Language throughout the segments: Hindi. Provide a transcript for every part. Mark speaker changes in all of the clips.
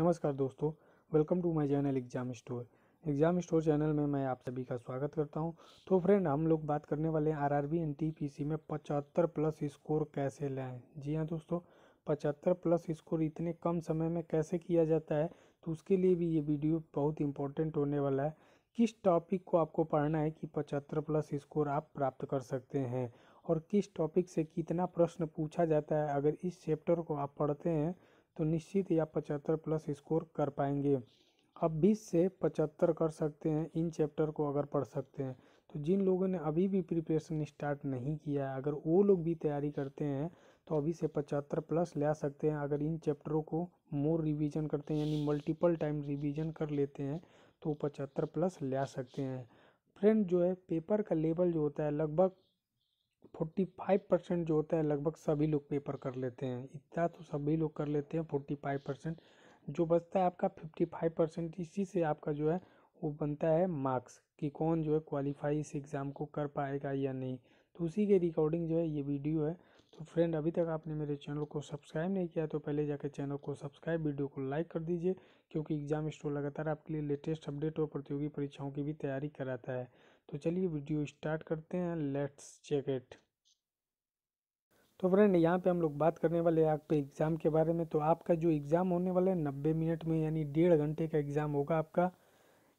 Speaker 1: नमस्कार दोस्तों welcome to my channel exam store exam store channel में मैं आप सभी का स्वागत करता हूं तो फ्रेंड हम लोग बात करने वाले हैं आरआरबी एंड टीपीसी में पचहत्तर प्लस स्कोर कैसे लाएं जी हां दोस्तों पचहत्तर प्लस स्कोर इतने कम समय में कैसे किया जाता है तो उसके लिए भी ये वीडियो बहुत इंपॉर्टेंट होने वाला है किस टॉपिक को आपको पढ़ना है कि पचहत्तर प्लस स्कोर आप प्राप्त कर सकते हैं और किस टॉपिक से कितना प्रश्न पूछा जाता है अगर इस चैप्टर को आप पढ़ते हैं तो निश्चित ही आप पचहत्तर प्लस स्कोर कर पाएंगे अब बीस से पचहत्तर कर सकते हैं इन चैप्टर को अगर पढ़ सकते हैं तो जिन लोगों ने अभी भी प्रिपरेशन स्टार्ट नहीं किया है अगर वो लोग भी तैयारी करते हैं तो अभी से पचहत्तर प्लस ले सकते हैं अगर इन चैप्टरों को मोर रिवीजन करते हैं यानी मल्टीपल टाइम रिवीजन कर लेते हैं तो पचहत्तर प्लस ले सकते हैं फ्रेंड जो है पेपर का लेवल जो होता है लगभग फोर्टी फाइव परसेंट जो होता है लगभग सभी लोग पेपर कर लेते हैं इतना तो सभी लोग कर लेते हैं फोर्टी फाइव परसेंट जो बचता है आपका फिफ्टी फाइव परसेंट इसी से आपका जो है वो बनता है मार्क्स कि कौन जो है क्वालिफाई इस एग्ज़ाम को कर पाएगा या नहीं तो उसी के रिकॉर्डिंग जो है ये वीडियो है तो फ्रेंड अभी तक आपने मेरे चैनल को सब्सक्राइब नहीं किया तो पहले जाकर चैनल को सब्सक्राइब वीडियो को लाइक कर दीजिए क्योंकि एग्जाम स्टोर लगातार आपके लिए लेटेस्ट अपडेट और प्रतियोगी परीक्षाओं की भी तैयारी कराता है तो चलिए वीडियो स्टार्ट करते हैं लेट्स चेक इट तो फ्रेंड यहाँ पे हम लोग बात करने वाले हैं आपके एग्ज़ाम के बारे में तो आपका जो एग्ज़ाम होने वाला है नब्बे मिनट में यानी डेढ़ घंटे का एग्ज़ाम होगा आपका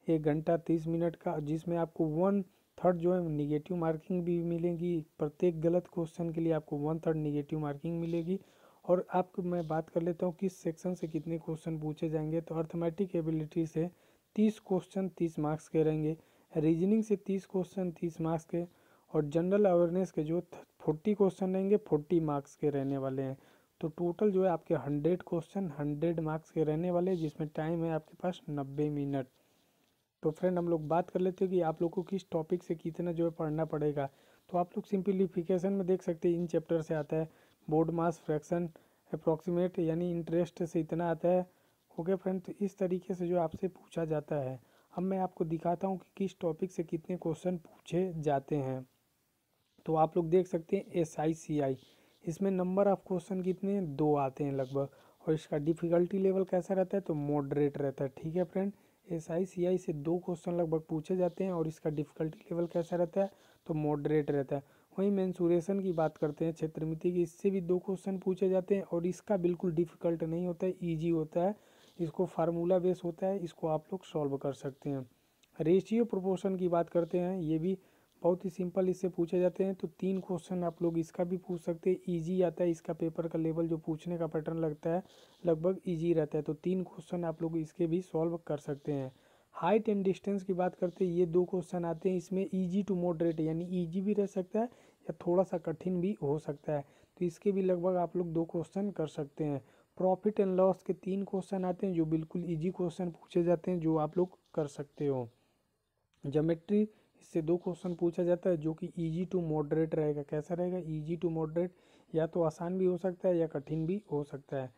Speaker 1: एक घंटा तीस मिनट का जिसमें आपको वन थर्ड जो है निगेटिव मार्किंग भी मिलेगी प्रत्येक गलत क्वेश्चन के लिए आपको वन थर्ड निगेटिव मार्किंग मिलेगी और आपको मैं बात कर लेता हूँ किस सेक्शन से कितने क्वेश्चन पूछे जाएंगे तो अर्थमेटिक एबिलिटी से तीस क्वेश्चन तीस मार्क्स के रहेंगे रीजनिंग से तीस क्वेश्चन तीस मार्क्स के और जनरल अवेयरनेस के जो फोर्टी क्वेश्चन रहेंगे फोर्टी मार्क्स के रहने वाले हैं तो टोटल जो है आपके हंड्रेड क्वेश्चन हंड्रेड मार्क्स के रहने वाले जिसमें टाइम है आपके पास नब्बे मिनट तो फ्रेंड हम लोग बात कर लेते हैं कि आप लोग को किस टॉपिक से कितना जो है पढ़ना पड़ेगा तो आप लोग सिंप्लीफिकेशन में देख सकते हैं इन चैप्टर से आता है बोर्ड मास फ्रैक्शन अप्रॉक्सीमेट यानी इंटरेस्ट से इतना आता है ओके फ्रेंड तो इस तरीके से जो आपसे पूछा जाता है अब मैं आपको दिखाता हूँ कि किस टॉपिक से कितने क्वेश्चन पूछे जाते हैं तो आप लोग देख सकते हैं एस आई सी आई इसमें नंबर ऑफ क्वेश्चन कितने दो आते हैं लगभग और इसका डिफ़िकल्टी लेवल कैसा रहता है तो मॉडरेट रहता है ठीक है फ्रेंड एस आई सी आई से दो क्वेश्चन लगभग पूछे जाते हैं और इसका डिफ़िकल्टी लेवल कैसा रहता है तो मॉडरेट रहता है वहीं मैंसूरेशन की बात करते हैं क्षेत्रमिति की इससे भी दो क्वेश्चन पूछे जाते हैं और इसका बिल्कुल डिफ़िकल्ट नहीं होता है ईजी होता है इसको फार्मूला बेस होता है इसको आप लोग सॉल्व कर सकते हैं रेशियो प्रोपोर्शन की बात करते हैं ये भी बहुत ही सिंपल इससे पूछे जाते हैं तो तीन क्वेश्चन आप लोग इसका भी पूछ सकते हैं ईजी आता है इसका पेपर का लेवल जो पूछने का पैटर्न लगता है लगभग ईजी रहता है तो तीन क्वेश्चन आप लोग इसके भी सॉल्व कर सकते हैं हाइट एंड डिस्टेंस की बात करते हैं ये दो क्वेश्चन आते हैं इसमें ईजी टू मॉडरेट यानी ईजी भी रह सकता है या थोड़ा सा कठिन भी हो सकता है तो इसके भी लगभग आप लोग दो क्वेश्चन कर सकते हैं प्रॉफिट एंड लॉस के तीन क्वेश्चन आते हैं जो बिल्कुल इजी क्वेश्चन पूछे जाते हैं जो आप लोग कर सकते हो जोमेट्री इससे दो क्वेश्चन पूछा जाता है जो कि इजी टू मॉडरेट रहेगा कैसा रहेगा इजी टू मॉडरेट या तो आसान भी हो सकता है या कठिन भी हो सकता है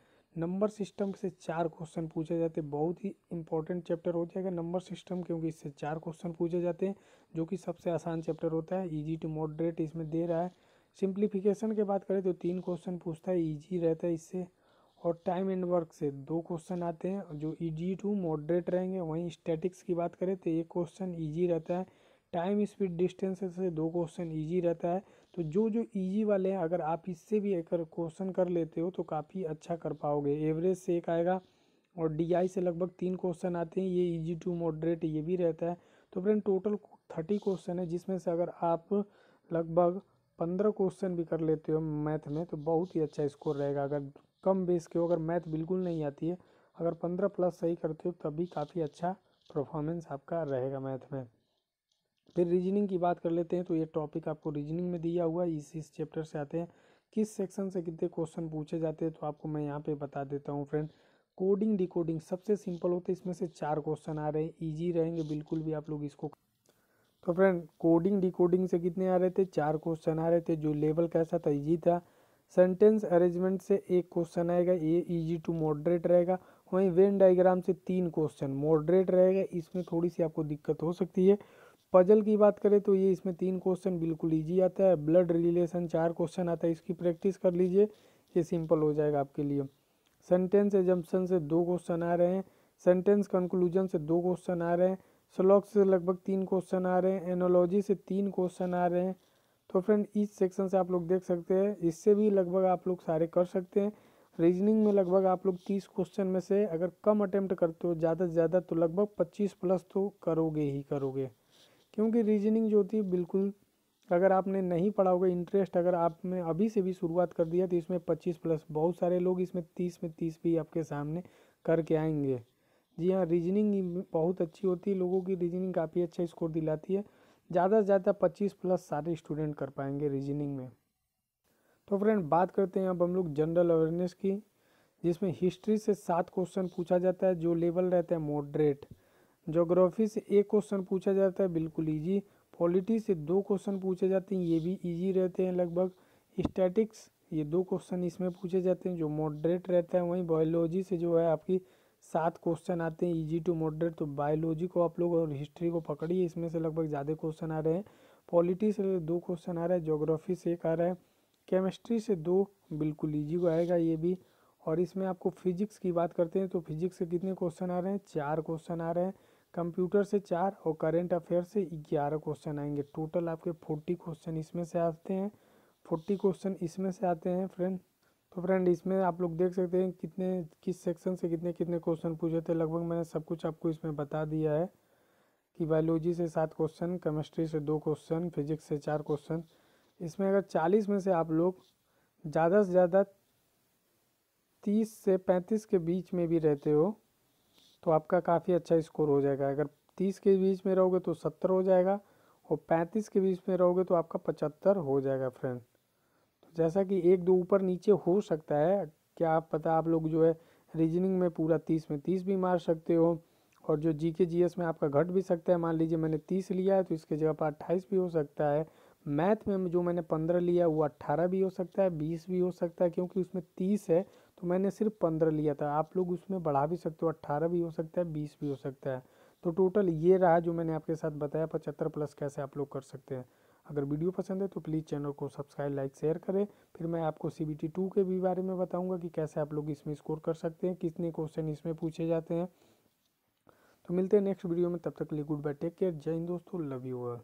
Speaker 1: नंबर सिस्टम से चार क्वेश्चन पूछे जाते हैं बहुत ही इंपॉर्टेंट चैप्टर हो जाएगा नंबर सिस्टम क्योंकि इससे चार क्वेश्चन पूछे जाते हैं जो कि सबसे आसान चैप्टर होता है ईजी टू मॉडरेट इसमें दे रहा है सिंप्लीफिकेशन की बात करें तो तीन क्वेश्चन पूछता है ईजी रहता है इससे और टाइम एंड वर्क से दो क्वेश्चन आते हैं जो इजी टू मॉडरेट रहेंगे वहीं स्टैटिक्स की बात करें तो एक क्वेश्चन ईजी रहता है टाइम स्पीड डिस्टेंस से दो क्वेश्चन ईजी रहता है तो जो जो ईजी वाले हैं अगर आप इससे भी एक क्वेश्चन कर लेते हो तो काफ़ी अच्छा कर पाओगे एवरेज से एक आएगा और डी से लगभग तीन क्वेश्चन आते हैं ये ईजी टू मॉडरेट ये भी रहता है तो फ्रेंड टोटल थर्टी क्वेश्चन है जिसमें से अगर आप लगभग पंद्रह क्वेश्चन भी कर लेते हो मैथ में तो बहुत ही अच्छा स्कोर रहेगा अगर कम बेस के हो अगर मैथ बिल्कुल नहीं आती है अगर पंद्रह प्लस सही करते हो तभी काफ़ी अच्छा परफॉर्मेंस आपका रहेगा मैथ में फिर रीजनिंग की बात कर लेते हैं तो ये टॉपिक आपको रीजनिंग में दिया हुआ है इसी इस चैप्टर से आते हैं किस सेक्शन से कितने क्वेश्चन पूछे जाते हैं तो आपको मैं यहाँ पे बता देता हूँ फ्रेंड कोडिंग डिकोडिंग सबसे सिंपल होते हैं इसमें से चार क्वेश्चन आ रहे हैं ईजी रहेंगे बिल्कुल भी आप लोग इसको तो फ्रेंड कोडिंग डिकोडिंग से कितने आ रहे थे चार क्वेश्चन आ रहे थे जो लेवल कैसा था ईजी था सेंटेंस अरेंजमेंट से एक क्वेश्चन आएगा ये इजी टू मॉडरेट रहेगा वहीं वेन डायग्राम से तीन क्वेश्चन मॉडरेट रहेगा इसमें थोड़ी सी आपको दिक्कत हो सकती है पजल की बात करें तो ये इसमें तीन क्वेश्चन बिल्कुल ईजी आता है ब्लड रिलेशन चार क्वेश्चन आता है इसकी प्रैक्टिस कर लीजिए ये सिंपल हो जाएगा आपके लिए सेंटेंस एजम्पन से दो क्वेश्चन आ रहे हैं सेंटेंस कंक्लूजन से दो क्वेश्चन आ रहे हैं स्लॉक से लगभग तीन क्वेश्चन आ रहे हैं एनोलॉजी से तीन क्वेश्चन आ रहे हैं तो फ्रेंड इस सेक्शन से आप लोग देख सकते हैं इससे भी लगभग आप लोग सारे कर सकते हैं रीजनिंग में लगभग आप लोग तीस क्वेश्चन में से अगर कम अटेम्प्ट करते हो ज़्यादा से ज़्यादा तो लगभग पच्चीस प्लस तो करोगे ही करोगे क्योंकि रीजनिंग जो होती है बिल्कुल अगर आपने नहीं पढ़ा होगा इंटरेस्ट अगर आपने अभी से भी शुरुआत कर दिया तो इसमें पच्चीस प्लस बहुत सारे लोग इसमें तीस में तीस भी आपके सामने करके आएंगे जी हाँ रीजनिंग बहुत अच्छी होती है लोगों की रीजनिंग काफ़ी अच्छा स्कोर दिलाती है ज़्यादा से ज़्यादा पच्चीस प्लस सारे स्टूडेंट कर पाएंगे रीजनिंग में तो फ्रेंड बात करते हैं अब हम लोग जनरल अवेयरनेस की जिसमें हिस्ट्री से सात क्वेश्चन पूछा जाता है जो लेवल रहता है मॉडरेट जोग्राफी से एक क्वेश्चन पूछा जाता है बिल्कुल ईजी पॉलिटी से दो क्वेश्चन पूछे जाते हैं ये भी ईजी रहते हैं लगभग स्टैटिक्स ये दो क्वेश्चन इसमें पूछे जाते हैं जो मॉडरेट रहता है वहीं बायोलॉजी से जो है आपकी सात क्वेश्चन आते हैं इजी टू मॉडरेट तो बायोलॉजी को आप लोग और हिस्ट्री को पकड़िए इसमें से लगभग ज़्यादा क्वेश्चन आ रहे हैं पॉलिटी से दो क्वेश्चन आ रहा है जोग्राफी से एक आ रहा है केमिस्ट्री से दो बिल्कुल ईजी को आएगा ये भी और इसमें आपको फिजिक्स की बात करते हैं तो फिजिक्स से कितने क्वेश्चन आ रहे हैं चार क्वेश्चन आ रहे हैं कंप्यूटर से चार और करेंट अफेयर से ग्यारह क्वेश्चन आएंगे टोटल आपके फोर्टी क्वेश्चन इसमें से आते हैं फोर्टी क्वेश्चन इसमें से आते हैं फ्रेंड तो फ्रेंड इसमें आप लोग देख सकते हैं कितने किस सेक्शन से कितने कितने क्वेश्चन पूछे थे लगभग मैंने सब कुछ आपको इसमें बता दिया है कि बायोलॉजी से सात क्वेश्चन केमिस्ट्री से दो क्वेश्चन फिजिक्स से चार क्वेश्चन इसमें अगर चालीस में से आप लोग ज़्यादा से ज़्यादा तीस से पैंतीस के बीच में भी रहते हो तो आपका काफ़ी अच्छा स्कोर हो जाएगा अगर तीस के बीच में रहोगे तो सत्तर हो जाएगा और पैंतीस के बीच में रहोगे तो आपका पचहत्तर हो जाएगा फ्रेंड जैसा कि एक दो ऊपर नीचे हो सकता है क्या आप पता आप लोग जो है रीजनिंग में पूरा तीस में तीस भी मार सकते हो और जो जी के जी एस में आपका घट भी सकता है मान लीजिए मैंने तीस लिया है तो इसके जगह पर अट्ठाईस भी हो सकता है मैथ में जो मैंने पंद्रह लिया वो अट्ठारह भी हो सकता है बीस भी हो सकता है क्योंकि उसमें तीस है तो मैंने सिर्फ पंद्रह लिया था आप लोग उसमें बढ़ा भी सकते हो अट्ठारह भी हो सकता है बीस भी हो सकता है तो टोटल ये रहा जो मैंने आपके साथ बताया पचहत्तर प्लस कैसे आप लोग कर सकते हैं अगर वीडियो पसंद है तो प्लीज़ चैनल को सब्सक्राइब लाइक शेयर करें फिर मैं आपको सी बी टी टू के भी बारे में बताऊँगा कि कैसे आप लोग इसमें स्कोर कर सकते हैं कितने क्वेश्चन इसमें पूछे जाते हैं तो मिलते हैं नेक्स्ट वीडियो में तब तक लिए गुड बाय टेक केयर जय हिंद दोस्तों लव यू